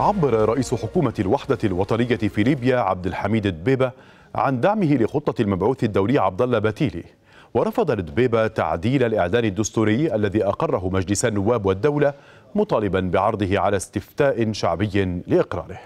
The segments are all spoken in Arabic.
عبر رئيس حكومة الوحدة الوطنية في ليبيا عبد الحميد دبيبة عن دعمه لخطة المبعوث الدولي عبد الله باتيلي ورفض دبيبة تعديل الإعلان الدستوري الذي أقره مجلس النواب والدولة مطالبا بعرضه على استفتاء شعبي لإقراره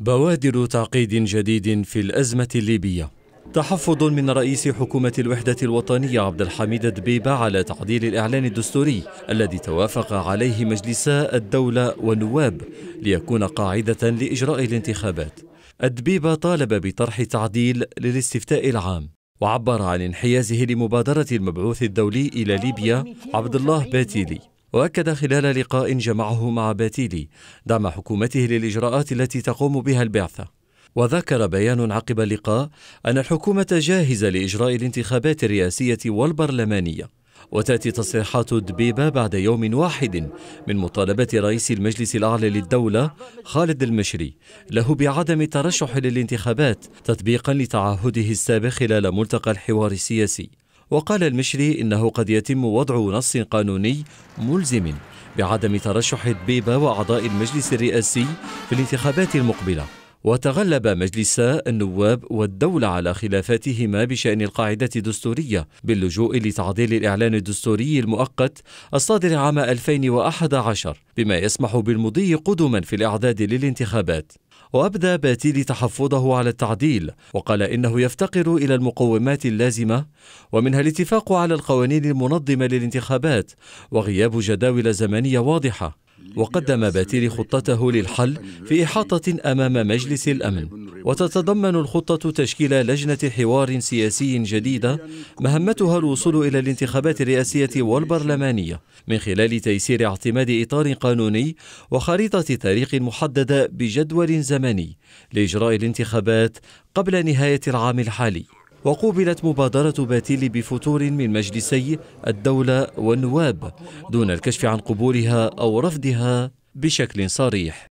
بوادر تعقيد جديد في الأزمة الليبية تحفظ من رئيس حكومة الوحدة الوطنية عبد الحميد دبيبة على تعديل الإعلان الدستوري الذي توافق عليه مجلسا الدولة والنواب ليكون قاعدة لإجراء الانتخابات. الدبيبة طالب بطرح تعديل للاستفتاء العام وعبر عن انحيازه لمبادرة المبعوث الدولي إلى ليبيا عبد الله باتيلي وأكد خلال لقاء جمعه مع باتيلي دعم حكومته للإجراءات التي تقوم بها البعثة وذكر بيان عقب اللقاء أن الحكومة جاهزة لإجراء الانتخابات الرئاسية والبرلمانية وتأتي تصريحات دبيبة بعد يوم واحد من مطالبة رئيس المجلس الأعلى للدولة خالد المشري له بعدم الترشح للانتخابات تطبيقا لتعهده السابق خلال ملتقى الحوار السياسي وقال المشري إنه قد يتم وضع نص قانوني ملزم بعدم ترشح دبيبة وأعضاء المجلس الرئاسي في الانتخابات المقبلة وتغلب مجلس النواب والدولة على خلافاتهما بشأن القاعدة الدستورية باللجوء لتعديل الإعلان الدستوري المؤقت الصادر عام 2011 بما يسمح بالمضي قدما في الإعداد للانتخابات وأبدى باتيلي تحفظه على التعديل وقال إنه يفتقر إلى المقومات اللازمة ومنها الاتفاق على القوانين المنظمة للانتخابات وغياب جداول زمنية واضحة وقدم باتيري خطته للحل في إحاطة أمام مجلس الأمن وتتضمن الخطة تشكيل لجنة حوار سياسي جديدة مهمتها الوصول إلى الانتخابات الرئاسية والبرلمانية من خلال تيسير اعتماد إطار قانوني وخريطة طريق محددة بجدول زمني لإجراء الانتخابات قبل نهاية العام الحالي وقوبلت مبادرة باتيلي بفتور من مجلسي الدولة والنواب دون الكشف عن قبولها أو رفضها بشكل صريح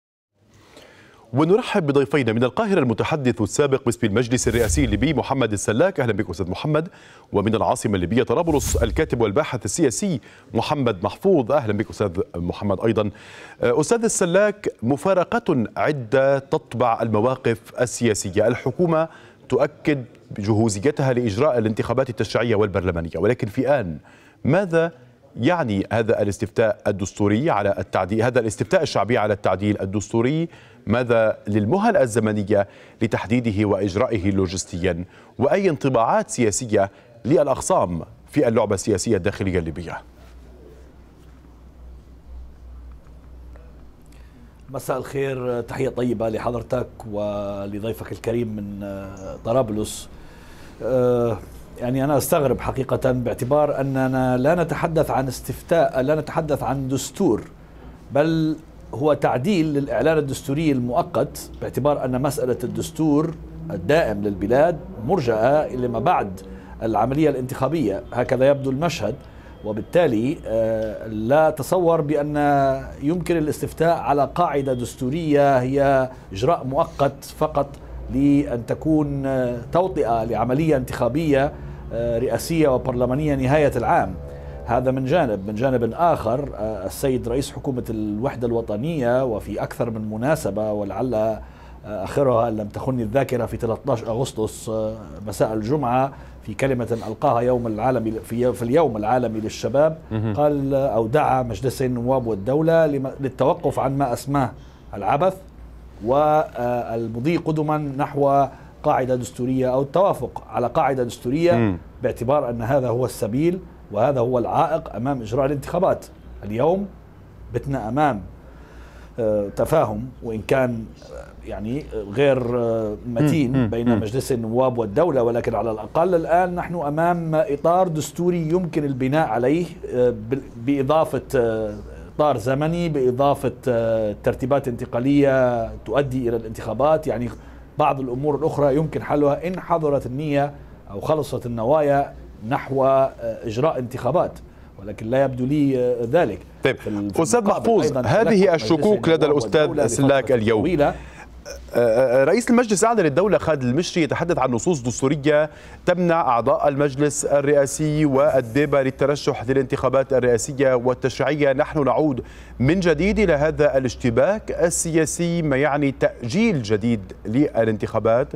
ونرحب بضيفينا من القاهرة المتحدث السابق باسم المجلس الرئاسي الليبي محمد السلاك أهلا بك أستاذ محمد ومن العاصمة الليبية طرابلس الكاتب والباحث السياسي محمد محفوظ أهلا بك أستاذ محمد أيضا أه، أستاذ السلاك مفارقة عدة تطبع المواقف السياسية الحكومة تؤكد جهوزيتها لإجراء الانتخابات التشريعية والبرلمانية ولكن في آن ماذا يعني هذا الاستفتاء الدستوري على التعديل هذا الاستفتاء الشعبي على التعديل الدستوري ماذا للمهل الزمنية لتحديده وإجرائه لوجستيا وأي انطباعات سياسية للأخصام في اللعبة السياسية الداخلية الليبية مساء الخير تحية طيبة لحضرتك ولضيفك الكريم من طرابلس آه، يعني أنا أستغرب حقيقة باعتبار أننا لا نتحدث عن استفتاء لا نتحدث عن دستور بل هو تعديل للإعلان الدستوري المؤقت باعتبار أن مسألة الدستور الدائم للبلاد مرجأة لما بعد العملية الانتخابية هكذا يبدو المشهد وبالتالي آه، لا تصور بأن يمكن الاستفتاء على قاعدة دستورية هي إجراء مؤقت فقط لأن تكون توطئة لعملية انتخابية آه، رئاسية وبرلمانية نهاية العام هذا من جانب من جانب آخر آه، السيد رئيس حكومة الوحدة الوطنية وفي أكثر من مناسبة ولعل آه، آخرها لم تخني الذاكرة في 13 أغسطس مساء الجمعة في كلمة ألقاها يوم العالمي في اليوم العالمي للشباب قال أو دعا مجلس النواب والدولة للتوقف عن ما أسماه العبث والمضي قدما نحو قاعدة دستورية أو التوافق على قاعدة دستورية م. باعتبار أن هذا هو السبيل وهذا هو العائق أمام إجراء الانتخابات اليوم بتنا أمام آه، تفاهم وإن كان آه، يعني آه، غير متين بين مجلس النواب والدولة ولكن على الأقل الآن نحن أمام إطار دستوري يمكن البناء عليه بإضافة إطار زمني بإضافة آه، ترتيبات انتقالية تؤدي إلى الانتخابات يعني بعض الأمور الأخرى يمكن حلها إن حضرت النية أو خلصت النوايا نحو آه، إجراء انتخابات ولكن لا يبدو لي آه، ذلك طيب أستاذ محفوظ هذه الشكوك لدى الأستاذ سلاك اليوم رئيس المجلس اعلن الدوله خالد المشري يتحدث عن نصوص دستوريه تمنع اعضاء المجلس الرئاسي والديبه للترشح للانتخابات الرئاسيه والتشريعيه نحن نعود من جديد الى هذا الاشتباك السياسي ما يعني تاجيل جديد للانتخابات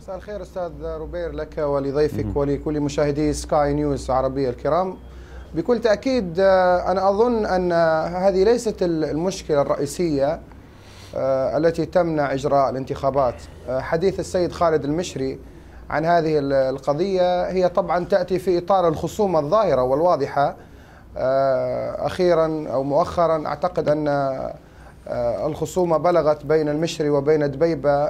مساء الخير استاذ روبير لك ولضيفك ولكل مشاهدي سكاي نيوز عربيه الكرام بكل تأكيد آه، أنا أظن أن هذه ليست المشكلة الرئيسية آه، التي تمنع إجراء الانتخابات آه، حديث السيد خالد المشري عن هذه القضية هي طبعا تأتي في إطار الخصومة الظاهرة والواضحة أخيرا أو مؤخرا أعتقد أن الخصومة بلغت بين المشري وبين دبيبة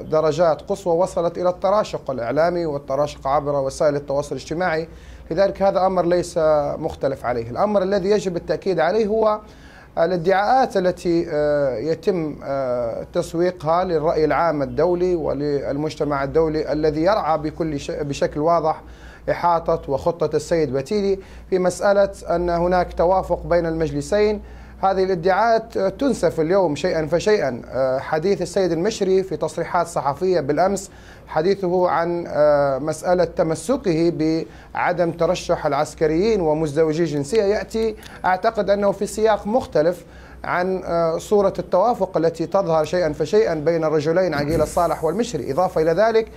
درجات قصوى وصلت إلى التراشق الإعلامي والتراشق عبر وسائل التواصل الاجتماعي لذلك هذا أمر ليس مختلف عليه الأمر الذي يجب التأكيد عليه هو آه، الادعاءات التي آه، يتم آه، تسويقها للرأي العام الدولي وللمجتمع الدولي الذي يرعى بكل بشكل واضح إحاطة وخطة السيد بتيلي في مسألة أن هناك توافق بين المجلسين هذه الادعاءات تنسف اليوم شيئا فشيئا آه، حديث السيد المشري في تصريحات صحفية بالأمس حديثه عن آه، مسألة تمسكه بعدم ترشح العسكريين ومزدوجي الجنسية يأتي أعتقد أنه في سياق مختلف عن آه، صورة التوافق التي تظهر شيئا فشيئا بين الرجلين عقيل الصالح والمشري إضافة إلى ذلك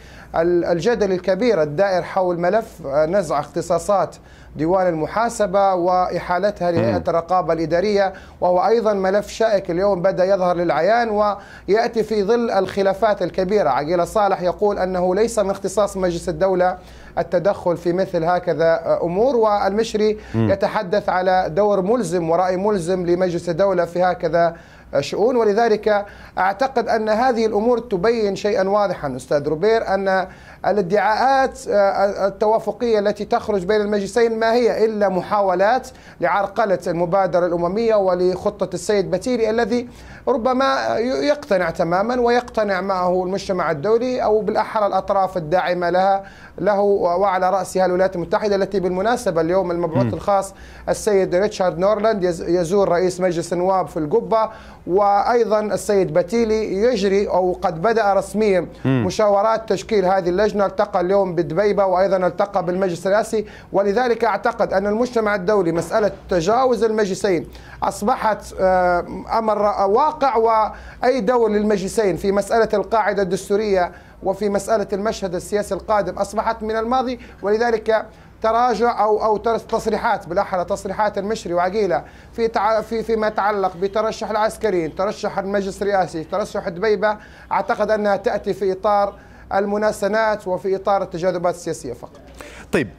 الجدل الكبير الدائر حول ملف آه، نزع اختصاصات ديوان المحاسبة وإحالتها لهيئة الرقابة الإدارية وهو أيضا ملف شائك اليوم بدأ يظهر للعيان ويأتي في ظل الخلافات الكبيرة عقيل الصالح يقول أنه ليس من اختصاص مجلس الدولة التدخل في مثل هكذا امور والمشري م. يتحدث على دور ملزم وراي ملزم لمجلس الدوله في هكذا الشؤون ولذلك أعتقد أن هذه الأمور تبين شيئا واضحا أستاذ روبير أن الادعاءات آه، التوافقية التي تخرج بين المجلسين ما هي إلا محاولات لعرقلة المبادرة الأممية ولخطة السيد بتيري الذي ربما يقتنع تماما ويقتنع معه المجتمع الدولي أو بالأحرى الأطراف الداعمة لها له وعلى رأسها الولايات المتحدة التي بالمناسبة اليوم المبعوث الخاص السيد ريتشارد نورلاند يزور رئيس مجلس النواب في القبة وايضا السيد بتيلي يجري او قد بدا رسميا مشاورات تشكيل هذه اللجنه التقى اليوم بدبيبه وايضا التقى بالمجلس الرئاسي ولذلك اعتقد ان المجتمع الدولي مساله تجاوز المجلسين اصبحت آه، امر واقع واي دور للمجلسين في مساله القاعده الدستوريه وفي مساله المشهد السياسي القادم اصبحت من الماضي ولذلك تراجع او او تصريحات بالاحرى تصريحات المشري وعقيله في في فيما يتعلق بترشح العسكريين، ترشح المجلس الرئاسي، ترشح دبيبه اعتقد انها تاتي في اطار المناسنات وفي اطار التجاذبات السياسيه فقط. طيب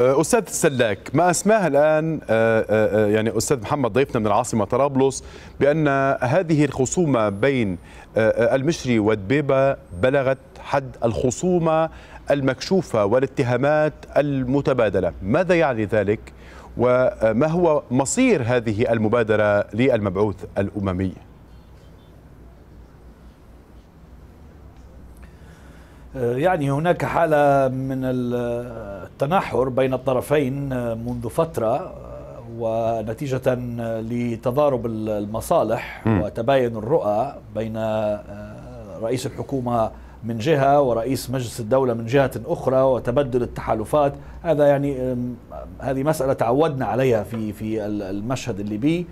آه، استاذ السلاك ما اسماه الان آه، آه، يعني استاذ محمد ضيفنا من العاصمه طرابلس بان هذه الخصومه بين المشري ودبيبه بلغت حد الخصومه المكشوفة والاتهامات المتبادلة ماذا يعني ذلك وما هو مصير هذه المبادرة للمبعوث الأممي آه، يعني هناك حالة من التنحر بين الطرفين منذ فترة آه، ونتيجة لتضارب المصالح وتباين الرؤى بين آه، رئيس الحكومة من جهة ورئيس مجلس الدولة من جهة أخرى وتبدل التحالفات هذا يعني هذه مسألة تعودنا عليها في في المشهد الليبي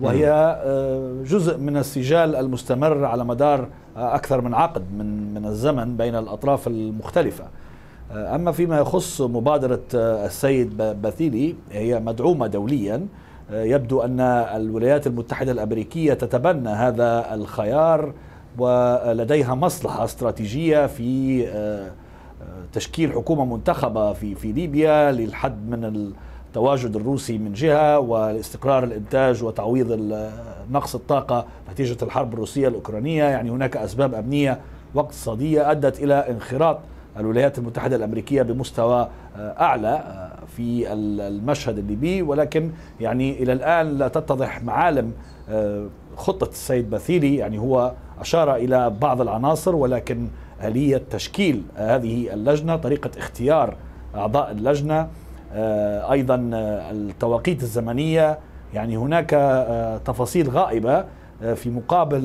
وهي نعم. أه، جزء من السجال المستمر على مدار أه، أكثر من عقد من من الزمن بين الأطراف المختلفة أه، أما فيما يخص مبادرة السيد باثيلي هي مدعومة دوليا يبدو أن الولايات المتحدة الأمريكية تتبنى هذا الخيار ولديها مصلحة استراتيجية في آه، آه، تشكيل حكومة منتخبة في في ليبيا للحد من التواجد الروسي من جهة والاستقرار الإنتاج وتعويض آه، نقص الطاقة نتيجة الحرب الروسية الأوكرانية يعني هناك أسباب أمنية واقتصادية أدت إلى انخراط الولايات المتحدة الأمريكية بمستوى أعلى في المشهد الليبي ولكن يعني إلى الآن لا تتضح معالم خطة السيد باثيلي يعني هو أشار إلى بعض العناصر ولكن آلية تشكيل هذه اللجنة طريقة اختيار أعضاء اللجنة آه، أيضا آه، التواقيت الزمنية يعني هناك آه، تفاصيل غائبة في مقابل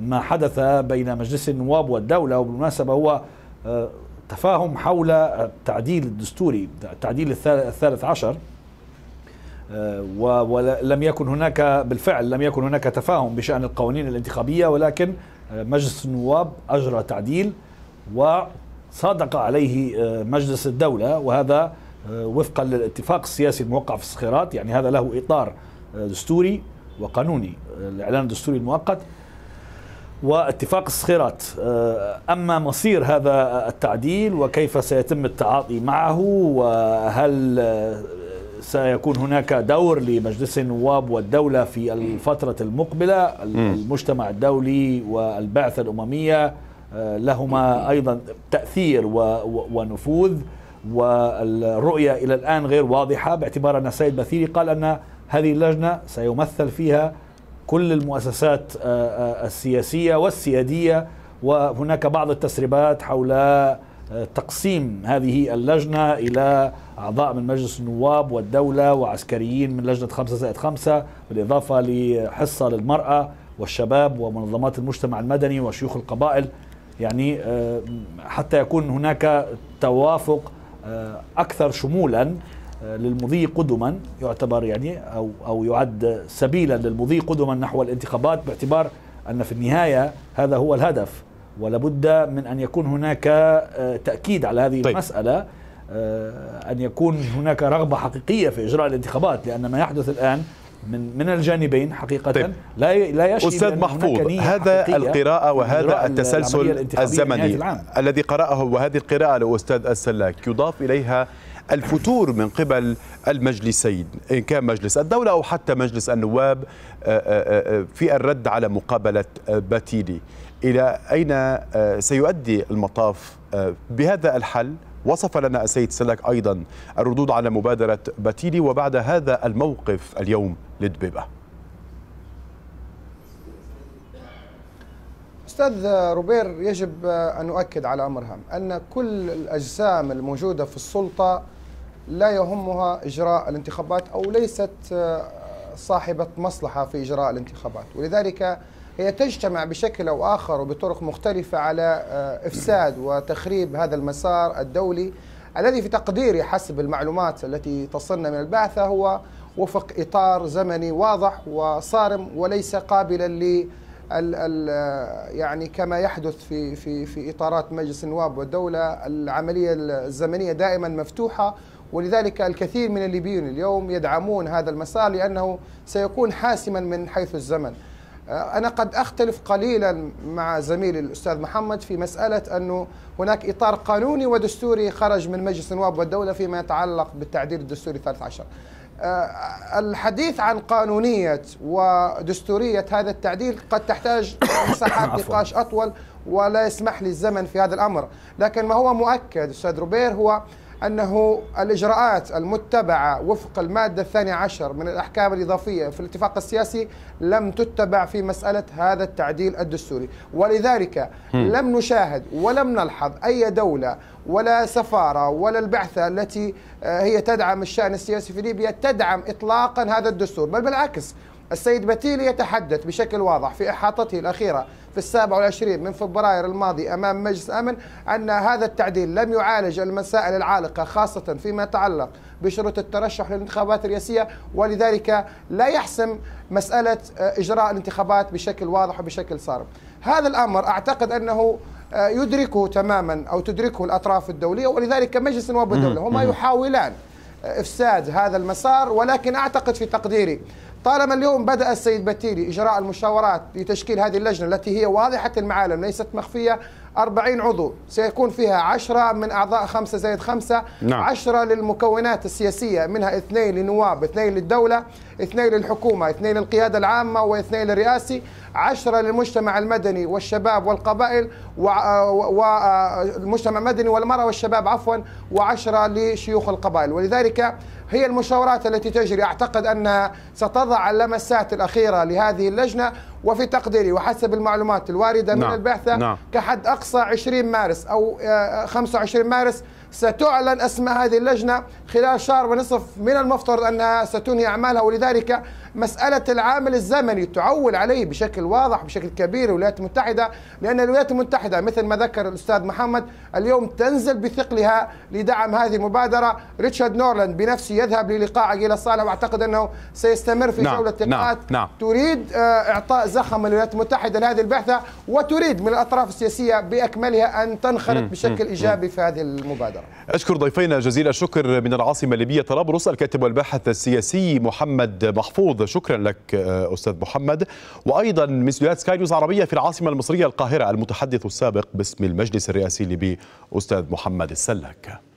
ما حدث بين مجلس النواب والدولة وبالمناسبة هو تفاهم حول التعديل الدستوري التعديل الثالث عشر ولم يكن هناك بالفعل لم يكن هناك تفاهم بشأن القوانين الانتخابية ولكن مجلس النواب أجرى تعديل وصادق عليه آه، مجلس الدولة وهذا آه، وفقا للاتفاق السياسي الموقع في الصخيرات يعني هذا له إطار آه، دستوري وقانوني الإعلان الدستوري المؤقت واتفاق الصخيرات أما مصير هذا التعديل وكيف سيتم التعاطي معه وهل سيكون هناك دور لمجلس النواب والدولة في الفترة المقبلة المجتمع الدولي والبعثة الأممية آه، لهما أيضا تأثير ونفوذ والرؤية إلى الآن غير واضحة باعتبار أن السيد بثيري قال أن هذه اللجنة سيمثل فيها كل المؤسسات آه، آه، السياسية والسيادية وهناك بعض التسريبات حول تقسيم هذه اللجنة إلى أعضاء من مجلس النواب والدولة وعسكريين من لجنة 5 زائد 5 بالإضافة لحصة للمرأة والشباب ومنظمات المجتمع المدني وشيوخ القبائل يعني آه، حتى يكون هناك توافق آه، أكثر شمولا آه، للمضي قدما يعتبر يعني أو, أو يعد سبيلا للمضي قدما نحو الانتخابات باعتبار أن في النهاية هذا هو الهدف ولابد من أن يكون هناك تأكيد على هذه طيب. المسألة آه، أن يكون هناك رغبة حقيقية في إجراء الانتخابات لأن ما يحدث الآن من من الجانبين حقيقة طيب. لا لا يشهد أستاذ محفوظ هذا القراءة وهذا التسلسل الزمني الذي قرأه وهذه القراءة لأستاذ السلاك يضاف إليها الفتور من قبل المجلسين إن كان مجلس الدولة أو حتى مجلس النواب آه، آه، في الرد على مقابلة باتيلي إلى أين سيؤدي المطاف بهذا الحل؟ وصف لنا السيد سلك أيضا الردود على مبادرة باتيلي وبعد هذا الموقف اليوم لدبيبة أستاذ روبير يجب أن نؤكد على أمر هام أن كل الأجسام الموجودة في السلطة لا يهمها إجراء الانتخابات أو ليست صاحبة مصلحة في إجراء الانتخابات ولذلك هي تجتمع بشكل أو آخر وبطرق مختلفة على آه، إفساد وتخريب هذا المسار الدولي الذي في تقديري حسب المعلومات التي تصلنا من البعثة هو وفق إطار زمني واضح وصارم وليس قابلا ل يعني كما يحدث في في في اطارات مجلس النواب والدوله العمليه الزمنيه دائما مفتوحه ولذلك الكثير من الليبيين اليوم يدعمون هذا المسار لانه سيكون حاسما من حيث الزمن أنا قد أختلف قليلا مع زميلي الأستاذ محمد في مسألة أنه هناك إطار قانوني ودستوري خرج من مجلس النواب والدولة فيما يتعلق بالتعديل الدستوري الثالث عشر أه، الحديث عن قانونية ودستورية هذا التعديل قد تحتاج مساحات نقاش أطول ولا يسمح لي الزمن في هذا الأمر لكن ما هو مؤكد أستاذ روبير هو أنه الإجراءات المتبعة وفق المادة الثانية عشر من الأحكام الإضافية في الاتفاق السياسي لم تتبع في مسألة هذا التعديل الدستوري ولذلك م. لم نشاهد ولم نلحظ أي دولة ولا سفارة ولا البعثة التي آه، هي تدعم الشأن السياسي في ليبيا تدعم إطلاقا هذا الدستور بل بالعكس السيد بتيلي يتحدث بشكل واضح في إحاطته الأخيرة في السابع والعشرين من فبراير الماضي أمام مجلس أمن أن هذا التعديل لم يعالج المسائل العالقة خاصة فيما يتعلق بشروط الترشح للانتخابات الرئاسية ولذلك لا يحسم مسألة آه، إجراء الانتخابات بشكل واضح وبشكل صارم هذا الأمر أعتقد أنه آه، يدركه تماما أو تدركه الأطراف الدولية ولذلك مجلس النواب الدولة هما يحاولان آه، إفساد هذا المسار ولكن أعتقد في تقديري طالما اليوم بدأ السيد بتيري إجراء المشاورات لتشكيل هذه اللجنة التي هي واضحة المعالم ليست مخفية 40 عضو سيكون فيها 10 من أعضاء 5 زائد 5 نعم. 10 للمكونات السياسية منها اثنين لنواب اثنين للدولة اثنين للحكومة اثنين للقيادة العامة واثنين للرئاسي 10 للمجتمع المدني والشباب والقبائل والمجتمع و... و... المدني والمرأة والشباب عفوا و10 لشيوخ القبائل ولذلك هي المشاورات التي تجري أعتقد أنها ستضع اللمسات الأخيرة لهذه اللجنة وفي تقديري وحسب المعلومات الواردة نعم. من البعثة نعم. كحد أقصى 20 مارس أو 25 آه، مارس ستعلن اسماء هذه اللجنة خلال شهر ونصف من المفترض أنها ستنهي أعمالها ولذلك مسألة العامل الزمني تعول عليه بشكل واضح بشكل كبير الولايات المتحدة لأن الولايات المتحدة مثل ما ذكر الأستاذ محمد اليوم تنزل بثقلها لدعم هذه المبادرة ريتشارد نورلاند بنفسه يذهب للقاء عقيل الصالح وأعتقد أنه سيستمر في نعم. جولة لقاءات نعم،, نعم. تريد آه، إعطاء زخم الولايات المتحدة لهذه البعثة وتريد من الأطراف السياسية بأكملها أن تنخرط بشكل إيجابي في هذه المبادرة أشكر ضيفينا جزيل الشكر من العاصمة الليبية طرابلس الكاتب والباحث السياسي محمد محفوظ شكرا لك آه، أستاذ محمد وأيضا من استديوهات سكاي نيوز عربية في العاصمة المصرية القاهرة المتحدث السابق باسم المجلس الرئاسي الليبي أستاذ محمد السلاك